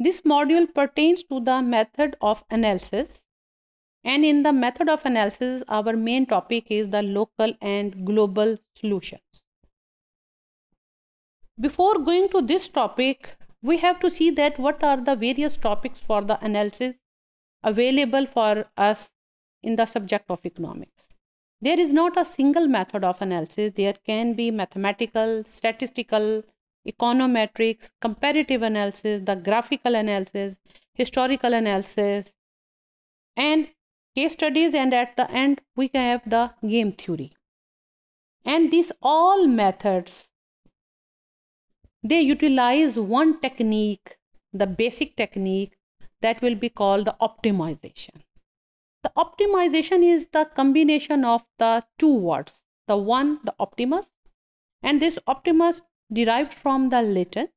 This module pertains to the method of analysis. And in the method of analysis, our main topic is the local and global solutions. Before going to this topic, we have to see that what are the various topics for the analysis available for us in the subject of economics. There is not a single method of analysis. There can be mathematical, statistical, econometrics, comparative analysis, the graphical analysis, historical analysis, and case studies. And at the end, we have the game theory. And these all methods, they utilize one technique, the basic technique that will be called the optimization. The optimization is the combination of the two words, the one, the optimus, and this optimus derived from the Latin,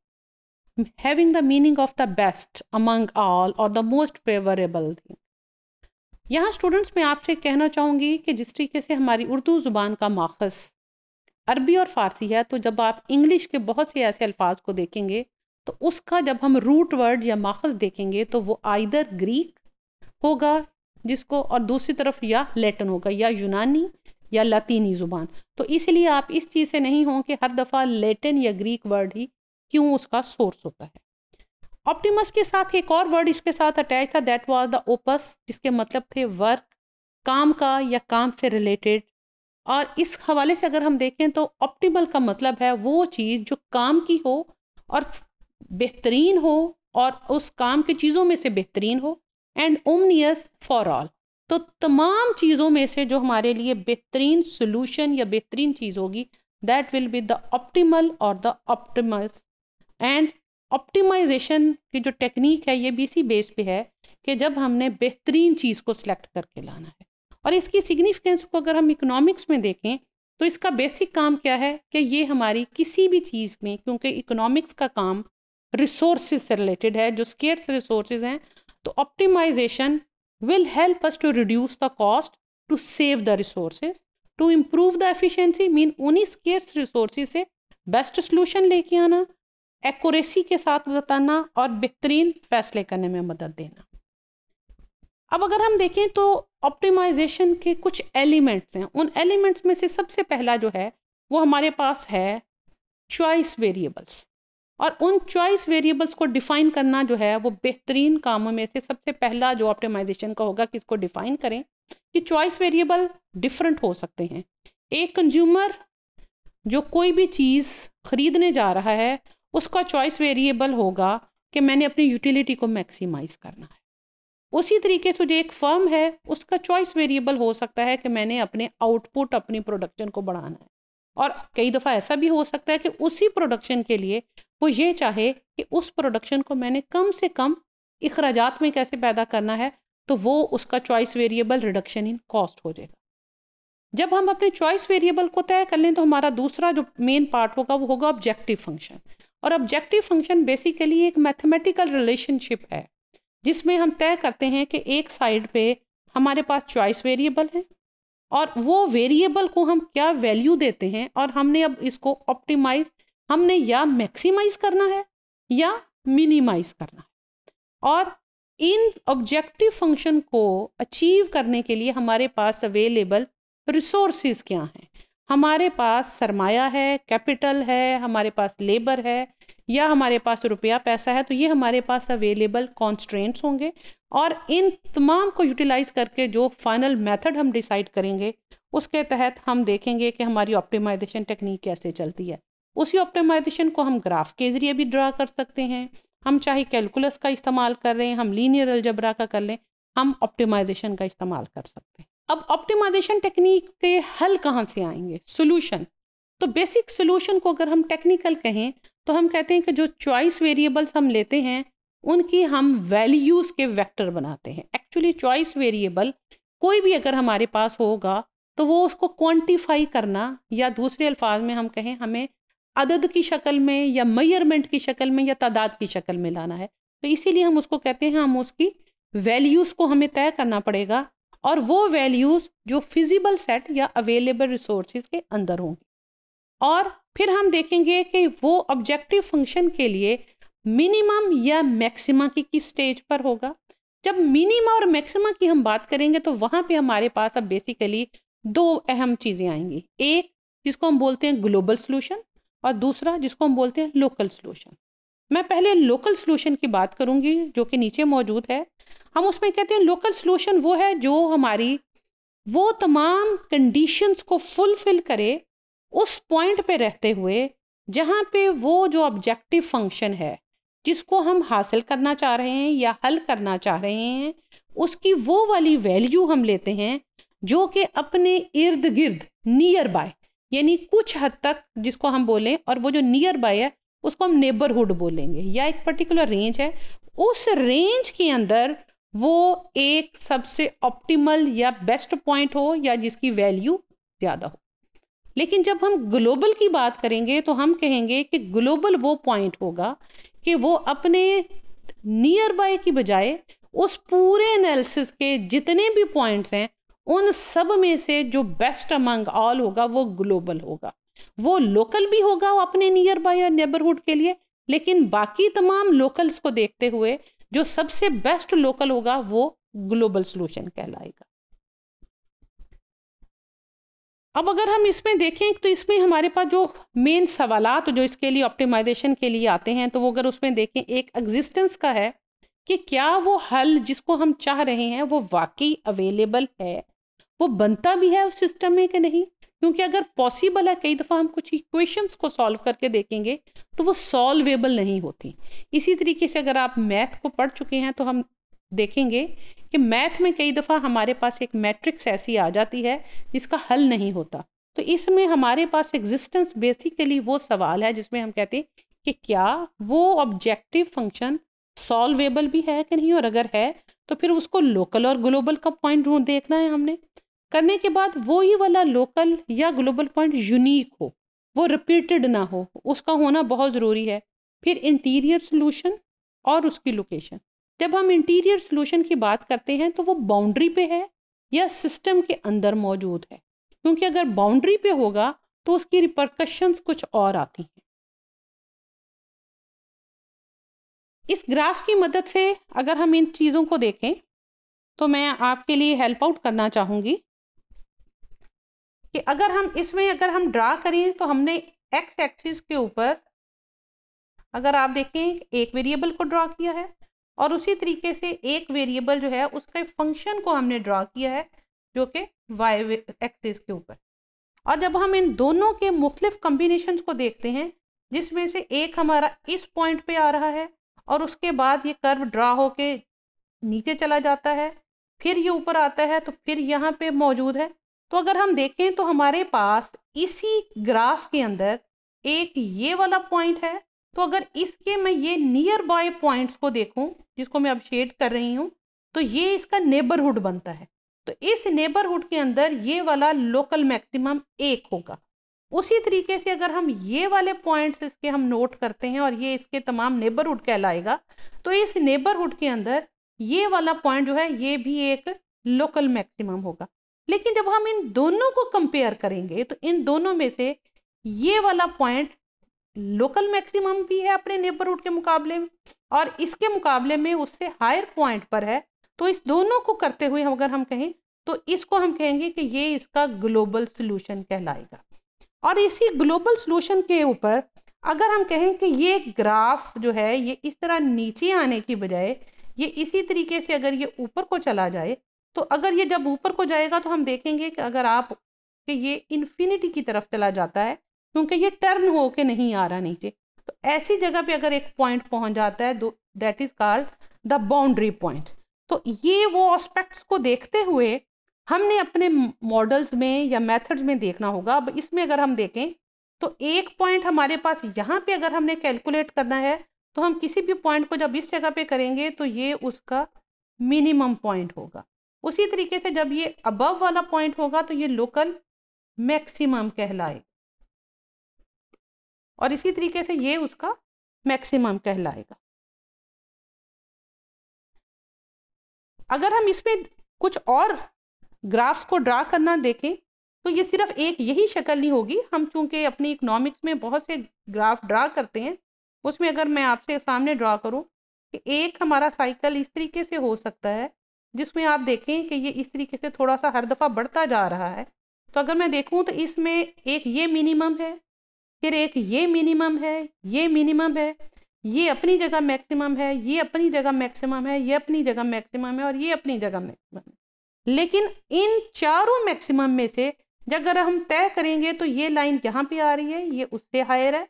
having the meaning of the best among all और the most favorable thing. यहाँ students मैं आपसे कहना चाहूँगी कि जिस तरीके से हमारी उर्दू ज़ुबान का माखज अरबी और फ़ारसी है तो जब आप इंग्लिश के बहुत से ऐसे अल्फाज को देखेंगे तो उसका जब हम रूट वर्ड या माखज देखेंगे तो वो आइदर ग्रीक होगा जिसको और दूसरी तरफ या लेटन होगा या यूनानी या लतीनी ज़ुबान तो इसलिए आप इस चीज़ से नहीं हों कि हर दफ़ा लेटिन या ग्रीक वर्ड ही क्यों उसका सोर्स होता है ऑप्टिमस के साथ एक और वर्ड इसके साथ अटैच था दैट वाज द ओपस जिसके मतलब थे वर्क काम का या काम से रिलेटेड और इस हवाले से अगर हम देखें तो ऑप्टिमल का मतलब है वो चीज़ जो काम की हो और बेहतरीन हो और उस काम के चीज़ों में से बेहतरीन हो एंड ओमनियस फॉर ऑल तो तमाम चीज़ों में से जो हमारे लिए बेहतरीन सोल्यूशन या बेहतरीन चीज़ होगी that will be the optimal और द ऑप्टिमस एंड ऑप्टिमाइजेशन की जो टेक्निक है ये भी इसी बेस पे है कि जब हमने बेहतरीन चीज़ को सिलेक्ट करके लाना है और इसकी सिग्निफिकेंस को अगर हम इकोनॉमिक्स में देखें तो इसका बेसिक काम क्या है कि ये हमारी किसी भी चीज़ में क्योंकि इकोनॉमिक्स का काम रिसोर्स से रिलेटेड है जो स्केयर्स रिसोर्स हैं तो optimisation will help us to reduce the cost, to save the resources, to improve the efficiency mean उन्हीं scarce resources से best solution लेके आना एक्यूरेसी के साथ बताना और बेहतरीन फैसले करने में मदद देना अब अगर हम देखें तो ऑप्टिमाइजेशन के कुछ एलिमेंट्स हैं उन एलिमेंट्स में से सबसे पहला जो है वो हमारे पास है चॉइस वेरिएबल्स और उन चॉइस वेरिएबल्स को डिफाइन करना जो है वो बेहतरीन कामों में से सबसे पहला जो ऑप्टिमाइजेशन का होगा कि इसको डिफाइन करें कि चॉइस वेरिएबल डिफरेंट हो सकते हैं एक कंज्यूमर जो कोई भी चीज़ ख़रीदने जा रहा है उसका चॉइस वेरिएबल होगा कि मैंने अपनी यूटिलिटी को मैक्सिमाइज करना है उसी तरीके से जो एक फर्म है उसका चॉइस वेरिएबल हो सकता है कि मैंने अपने आउटपुट अपनी प्रोडक्शन को बढ़ाना है और कई दफ़ा ऐसा भी हो सकता है कि उसी प्रोडक्शन के लिए वो ये चाहे कि उस प्रोडक्शन को मैंने कम से कम अखराज में कैसे पैदा करना है तो वो उसका choice variable reduction in cost हो जाएगा जब हम अपने चॉइस वेरिएबल को तय कर लें तो हमारा दूसरा जो मेन पार्ट होगा वो होगा ऑब्जेक्टिव फंक्शन और ऑब्जेक्टिव फंक्शन बेसिकली एक मैथमेटिकल रिलेशनशिप है जिसमें हम तय करते हैं कि एक साइड पे हमारे पास चॉइस वेरिएबल है और वो वेरिएबल को हम क्या वैल्यू देते हैं और हमने अब इसको ऑप्टिमाइज हमने या मैक्सिमाइज करना है या मिनिमाइज करना है और इन ऑब्जेक्टिव फंक्शन को अचीव करने के लिए हमारे पास अवेलेबल रिसोर्सेज क्या हैं हमारे पास सरमाया है कैपिटल है हमारे पास लेबर है या हमारे पास रुपया पैसा है तो ये हमारे पास अवेलेबल कॉन्स्ट्रेंट्स होंगे और इन तमाम को यूटिलाइज़ करके जो फाइनल मेथड हम डिसाइड करेंगे उसके तहत हम देखेंगे कि हमारी ऑप्टिमाइजेशन टेक्निक कैसे चलती है उसी ऑप्टिमाइजेशन को हम ग्राफ के ज़रिए भी ड्रा कर सकते हैं हम चाहे कैलकुलस का इस्तेमाल कर रहे हैं हम लीनियर अलजबरा का कर लें हम ऑप्टिमाइजेशन का इस्तेमाल कर सकते हैं अब ऑप्टिमाइजेशन टेक्निक के हल कहाँ से आएंगे सोल्यूशन तो बेसिक सोल्यूशन को अगर हम टेक्निकल कहें तो हम कहते हैं कि जो चॉइस वेरिएबल्स हम लेते हैं उनकी हम वैल्यूज़ के वेक्टर बनाते हैं एक्चुअली चॉइस वेरिएबल कोई भी अगर हमारे पास होगा तो वो उसको क्वांटिफाई करना या दूसरे अल्फाज में हम कहें हमें अदद की शक्ल में या मैयरमेंट की शक्ल में या तादाद की शक्ल में लाना है तो इसीलिए हम उसको कहते हैं हम उसकी वैल्यूज़ को हमें तय करना पड़ेगा और वो वैल्यूज़ जो फिजिबल सेट या अवेलेबल रिसोर्स के अंदर होंगी और फिर हम देखेंगे कि वो ऑब्जेक्टिव फंक्शन के लिए मिनिमम या मैक्सिमा की किस स्टेज पर होगा जब मिनिमा और मैक्सिमा की हम बात करेंगे तो वहाँ पे हमारे पास अब बेसिकली दो अहम चीज़ें आएंगी एक जिसको हम बोलते हैं ग्लोबल सोल्यूशन और दूसरा जिसको हम बोलते हैं लोकल सोल्यूशन मैं पहले लोकल सोलूशन की बात करूंगी जो कि नीचे मौजूद है हम उसमें कहते हैं लोकल सोलूशन वो है जो हमारी वो तमाम कंडीशंस को फुलफिल करे उस पॉइंट पे रहते हुए जहाँ पे वो जो ऑब्जेक्टिव फंक्शन है जिसको हम हासिल करना चाह रहे हैं या हल करना चाह रहे हैं उसकी वो वाली वैल्यू हम लेते हैं जो कि अपने इर्द गिर्द नियर बाय यानी कुछ हद तक जिसको हम बोलें और वो जो नियर बाय है उसको हम नेबरहुड बोलेंगे या एक पर्टिकुलर रेंज है उस रेंज के अंदर वो एक सबसे ऑप्टिमल या बेस्ट पॉइंट हो या जिसकी वैल्यू ज़्यादा हो लेकिन जब हम ग्लोबल की बात करेंगे तो हम कहेंगे कि ग्लोबल वो पॉइंट होगा कि वो अपने नियर बाय की बजाय उस पूरे एनालिसिस के जितने भी पॉइंट्स हैं उन सब में से जो बेस्ट अमंग ऑल होगा वो ग्लोबल होगा वो लोकल भी होगा अपने नियर बाय या नेबरहुड के लिए लेकिन बाकी तमाम लोकल्स को देखते हुए जो सबसे बेस्ट लोकल होगा वो ग्लोबल सोल्यूशन कहलाएगा अब अगर हम इसमें देखें तो इसमें हमारे पास जो मेन सवालात जो इसके लिए ऑप्टिमाइजेशन के लिए आते हैं तो वो अगर उसमें देखें एक एग्जिस्टेंस का है कि क्या वो हल जिसको हम चाह रहे हैं वो वाकई अवेलेबल है वो बनता भी है उस सिस्टम में कि नहीं क्योंकि अगर पॉसिबल है कई दफ़ा हम कुछ इक्वेशंस को सॉल्व करके देखेंगे तो वो सॉल्वेबल नहीं होती इसी तरीके से अगर आप मैथ को पढ़ चुके हैं तो हम देखेंगे कि मैथ में कई दफ़ा हमारे पास एक मैट्रिक्स ऐसी आ जाती है जिसका हल नहीं होता तो इसमें हमारे पास एग्जिस्टेंस बेसिकली वो सवाल है जिसमें हम कहते हैं कि क्या वो ऑब्जेक्टिव फंक्शन सॉल्वेबल भी है कि नहीं और अगर है तो फिर उसको लोकल और ग्लोबल का पॉइंट देखना है हमने करने के बाद वो ही वाला लोकल या ग्लोबल पॉइंट यूनिक हो वो रिपीटेड ना हो उसका होना बहुत ज़रूरी है फिर इंटीरियर सोल्यूशन और उसकी लोकेशन जब हम इंटीरियर सोल्यूशन की बात करते हैं तो वो बाउंड्री पे है या सिस्टम के अंदर मौजूद है क्योंकि अगर बाउंड्री पे होगा तो उसकी रिपरकशंस कुछ और आती हैं इस ग्राफ की मदद से अगर हम इन चीज़ों को देखें तो मैं आपके लिए हेल्प आउट करना चाहूँगी कि अगर हम इसमें अगर हम ड्रा करें तो हमने एक्स एक्सिस के ऊपर अगर आप देखें एक वेरिएबल को ड्रा किया है और उसी तरीके से एक वेरिएबल जो है उसके फंक्शन को हमने ड्रा किया है जो कि वाई एक्सिस के ऊपर और जब हम इन दोनों के मुख्तफ कम्बिनेशन को देखते हैं जिसमें से एक हमारा इस पॉइंट पे आ रहा है और उसके बाद ये कर्व ड्रा होके नीचे चला जाता है फिर ये ऊपर आता है तो फिर यहाँ पे मौजूद है तो अगर हम देखें तो हमारे पास इसी ग्राफ के अंदर एक ये वाला पॉइंट है तो अगर इसके मैं ये नियर बाय पॉइंट्स को देखूं जिसको मैं अब शेड कर रही हूं तो ये इसका नेबरहुड बनता है तो इस नेबरहुड के अंदर ये वाला लोकल मैक्सिमम एक होगा उसी तरीके से अगर हम ये वाले पॉइंट्स इसके हम नोट करते हैं और ये इसके तमाम नेबरहुड कहलाएगा तो इस नेबरहुड के अंदर ये वाला पॉइंट जो है ये भी एक लोकल मैक्सिमम होगा लेकिन जब हम इन दोनों को कंपेयर करेंगे तो इन दोनों में से ये वाला पॉइंट लोकल मैक्सिमम भी है अपने नेबरहुड के मुकाबले में और इसके मुकाबले में उससे हायर पॉइंट पर है तो इस दोनों को करते हुए अगर हम कहें तो इसको हम कहेंगे कि ये इसका ग्लोबल सोल्यूशन कहलाएगा और इसी ग्लोबल सोल्यूशन के ऊपर अगर हम कहें कि ये ग्राफ जो है ये इस तरह नीचे आने की बजाय ये इसी तरीके से अगर ये ऊपर को चला जाए तो अगर ये जब ऊपर को जाएगा तो हम देखेंगे कि अगर आप कि ये इन्फिनिटी की तरफ चला जाता है क्योंकि ये टर्न हो के नहीं आ रहा नीचे तो ऐसी जगह पे अगर एक पॉइंट पहुंच जाता है that is called the boundary point तो ये वो ऑस्पेक्ट्स को देखते हुए हमने अपने मॉडल्स में या मेथड्स में देखना होगा अब इसमें अगर हम देखें तो एक पॉइंट हमारे पास यहाँ पे अगर हमने कैलकुलेट करना है तो हम किसी भी पॉइंट को जब इस जगह पे करेंगे तो ये उसका मिनिमम पॉइंट होगा उसी तरीके से जब ये अबव वाला पॉइंट होगा तो ये लोकल मैक्सिमम कहलाए और इसी तरीके से ये उसका मैक्सिमम कहलाएगा अगर हम इसमें कुछ और ग्राफ्स को ड्रा करना देखें तो ये सिर्फ एक यही शक्ल नहीं होगी हम चूंकि अपनी इकोनॉमिक्स में बहुत से ग्राफ ड्रा करते हैं उसमें अगर मैं आपसे सामने ड्रा करूं कि एक हमारा साइकिल इस तरीके से हो सकता है जिसमें आप देखें कि ये इस तरीके से थोड़ा सा हर दफ़ा बढ़ता जा रहा है तो अगर मैं देखूं तो इसमें एक ये मिनिमम है फिर एक ये मिनिमम है ये मिनिमम है ये अपनी जगह मैक्सिमम है ये अपनी जगह मैक्सिमम है ये अपनी जगह मैक्सिमम है और ये अपनी जगह मैक्सिमम है लेकिन इन चारों मैक्सिमम में से अगर हम तय करेंगे तो ये लाइन यहाँ पे आ रही है ये उससे हायर है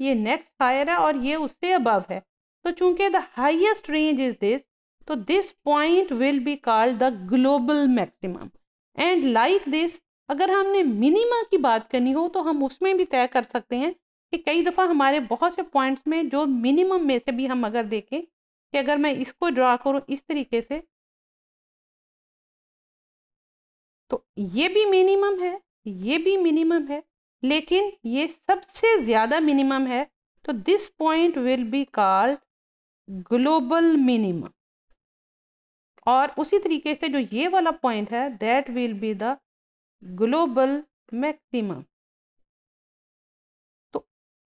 ये नेक्स्ट हायर है और ये उससे अबव है तो चूंकि the highest range is this तो this point will be called the global maximum and like this अगर हमने मिनिमा की बात करनी हो तो हम उसमें भी तय कर सकते हैं कि कई दफ़ा हमारे बहुत से पॉइंट्स में जो मिनिमम में से भी हम अगर देखें कि अगर मैं इसको ड्रा करूँ इस तरीके से तो ये भी मिनिमम है ये भी मिनिमम है लेकिन ये सबसे ज़्यादा मिनिमम है तो this point will be called global minimum और उसी तरीके से जो ये वाला पॉइंट है that will be the global maximum तो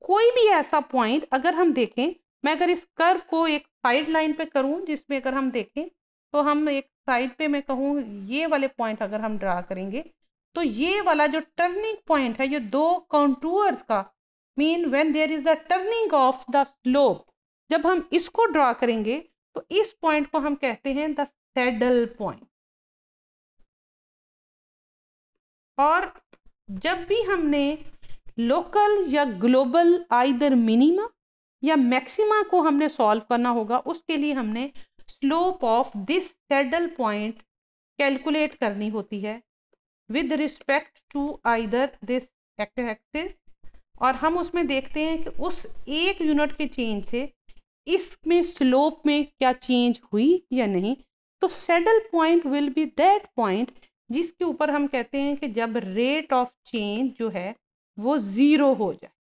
कोई भी ऐसा पॉइंट अगर हम देखें मैं अगर इस कर्व को एक साइड लाइन पे करूं जिसमें अगर हम देखें तो हम एक साइड पे मैं कहूँ ये वाले पॉइंट अगर हम ड्रा करेंगे तो ये वाला जो टर्निंग पॉइंट है ये दो काउंटूअर्स का mean when there is the turning of the slope जब हम इसको ड्रा करेंगे तो इस पॉइंट को हम कहते हैं द सैडल पॉइंट और जब भी हमने लोकल या ग्लोबल आइदर मिनिमा या मैक्सिमा को हमने सॉल्व करना होगा उसके लिए हमने slope of this saddle point calculate करनी होती है with respect to either this axis और हम उसमें देखते हैं कि उस एक यूनिट के चेंज से इसमें स्लोप में क्या चेंज हुई या नहीं तो saddle point will be that point जिसके ऊपर हम कहते हैं कि जब रेट ऑफ चेंज जो है वो ज़ीरो हो जाए